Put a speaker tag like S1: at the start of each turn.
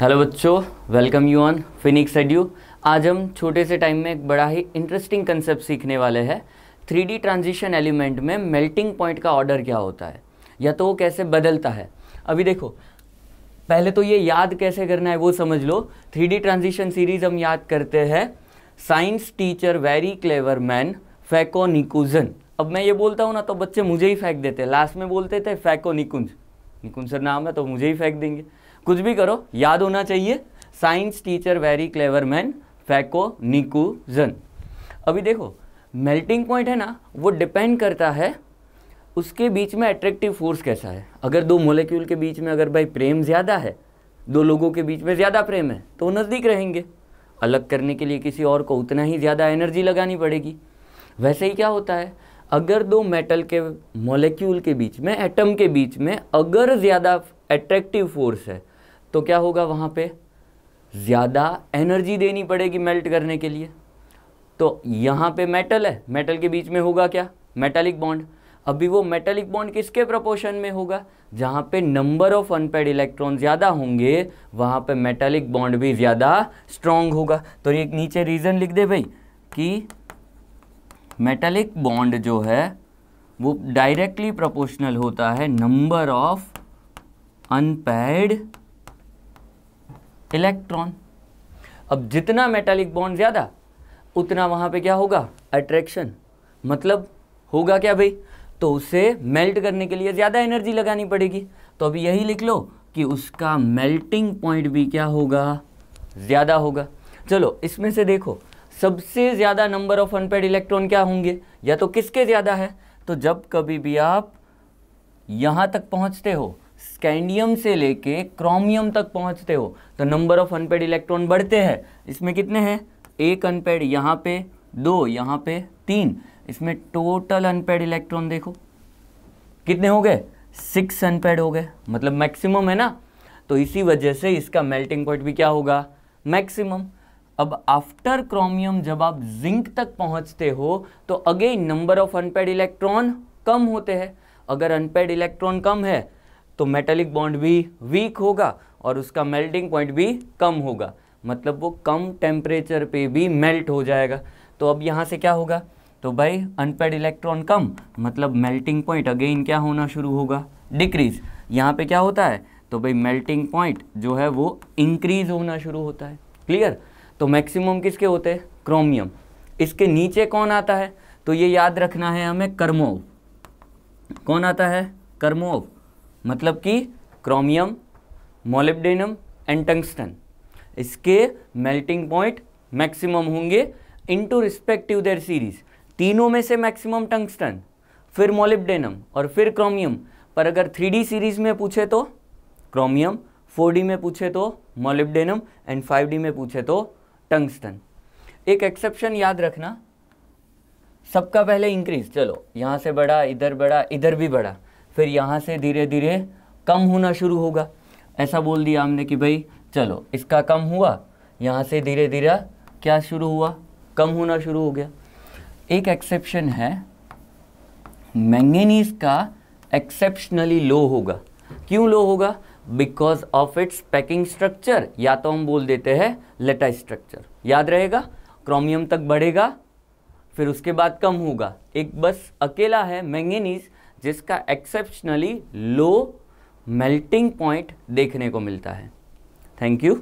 S1: hello बच्चों welcome you on Phoenix Edu आज हम छोटे से टाइम में एक बड़ा ही इंटरेस्टिंग कंसेप्ट सीखने वाले हैं थ्री डी ट्रांजिशन एलिमेंट में मेल्टिंग पॉइंट का ऑर्डर क्या होता है या तो वो कैसे बदलता है अभी देखो पहले तो ये याद कैसे करना है वो समझ लो थ्री डी ट्रांजिशन सीरीज हम याद करते हैं science teacher very clever man फैको निकुजन अब मैं ये बोलता हूँ ना तो बच्चे मुझे ही फेंक देते लास्ट में बोलते थे फैको निकुंज निकुंज सर नाम है तो मुझे ही फेंक देंगे कुछ भी करो याद होना चाहिए science teacher very clever man फैको निकुजन जन अभी देखो मेल्टिंग पॉइंट है ना वो डिपेंड करता है उसके बीच में अट्रैक्टिव फोर्स कैसा है अगर दो मोलिक्यूल के बीच में अगर भाई प्रेम ज़्यादा है दो लोगों के बीच में ज़्यादा प्रेम है तो नज़दीक रहेंगे अलग करने के लिए किसी और को उतना ही ज़्यादा एनर्जी लगानी पड़ेगी वैसे ही क्या होता है अगर दो मेटल के मोलिक्यूल के बीच में एटम के बीच में अगर ज़्यादा एट्रैक्टिव फोर्स है तो क्या होगा वहाँ पे ज़्यादा एनर्जी देनी पड़ेगी मेल्ट करने के लिए तो यहाँ पे मेटल है मेटल के बीच में होगा क्या मेटालिक बॉन्ड अभी वो मेटालिक बॉन्ड किसके प्रपोर्शन में होगा जहाँ पे नंबर ऑफ अनपेड इलेक्ट्रॉन ज़्यादा होंगे वहाँ पे मेटालिक बॉन्ड भी ज़्यादा स्ट्रॉन्ग होगा तो एक नीचे रीज़न लिख दे भाई कि मेटालिक बॉन्ड जो है वो डायरेक्टली प्रोपोर्शनल होता है नंबर ऑफ अनपैड इलेक्ट्रॉन अब जितना मेटालिक बॉन्ड ज़्यादा उतना वहां पे क्या होगा अट्रैक्शन मतलब होगा क्या भाई तो उसे मेल्ट करने के लिए ज़्यादा एनर्जी लगानी पड़ेगी तो अभी यही लिख लो कि उसका मेल्टिंग पॉइंट भी क्या होगा ज़्यादा होगा चलो इसमें से देखो सबसे ज़्यादा नंबर ऑफ अनपेड इलेक्ट्रॉन क्या होंगे या तो किसके ज़्यादा है तो जब कभी भी आप यहाँ तक पहुँचते हो स्कैंडियम से लेके क्रोमियम तक पहुंचते हो तो नंबर ऑफ अनपेड इलेक्ट्रॉन बढ़ते हैं इसमें कितने हैं एक अनपेड यहाँ पे दो यहाँ पे तीन इसमें टोटल अनपेड इलेक्ट्रॉन देखो कितने हो गए सिक्स अनपेड हो गए मतलब मैक्सिमम है ना तो इसी वजह से इसका मेल्टिंग पॉइंट भी क्या होगा मैक्सिमम अब आफ्टर क्रोमियम जब आप जिंक तक पहुंचते हो तो again number of unpaired electron कम होते हैं अगर अनपेड इलेक्ट्रॉन कम है तो मेटेलिक बॉन्ड भी वीक होगा और उसका मेल्टिंग पॉइंट भी कम होगा मतलब वो कम टेम्परेचर पे भी मेल्ट हो जाएगा तो अब यहाँ से क्या होगा तो भाई अनपेड इलेक्ट्रॉन कम मतलब मेल्टिंग पॉइंट अगेन क्या होना शुरू होगा डिक्रीज यहाँ पे क्या होता है तो भाई मेल्टिंग पॉइंट जो है वो इंक्रीज होना शुरू होता है क्लियर तो मैक्सिमम किसके होते हैं क्रोमियम इसके नीचे कौन आता है तो ये याद रखना है हमें कर्मोव कौन आता है कर्मोव मतलब कि क्रोमियम मोलिब्डेनम एंड टंगस्टन इसके मेल्टिंग पॉइंट मैक्सिमम होंगे इनटू रिस्पेक्टिव देयर सीरीज तीनों में से मैक्सिमम टंगस्टन फिर मोलिब्डेनम और फिर क्रोमियम पर अगर थ्री सीरीज में पूछे तो क्रोमियम फोर में पूछे तो मोलिब्डेनम एंड फाइव में पूछे तो टंगस्टन एक एक्सेप्शन याद रखना सबका पहले इंक्रीज चलो यहाँ से बढ़ा इधर बढ़ा इधर भी बढ़ा फिर यहाँ से धीरे धीरे कम होना शुरू होगा ऐसा बोल दिया हमने कि भाई चलो इसका कम हुआ यहाँ से धीरे धीरे क्या शुरू हुआ कम होना शुरू हो गया एक एक्सेप्शन है मैंगनीज का एक्सेप्शनली लो होगा क्यों लो होगा because of its packing structure या तो हम बोल देते हैं लेटा स्ट्रक्चर याद रहेगा क्रोमियम तक बढ़ेगा फिर उसके बाद कम होगा एक बस अकेला है मैंगनीज जिसका एक्सेप्शनली लो मेल्टिंग पॉइंट देखने को मिलता है थैंक यू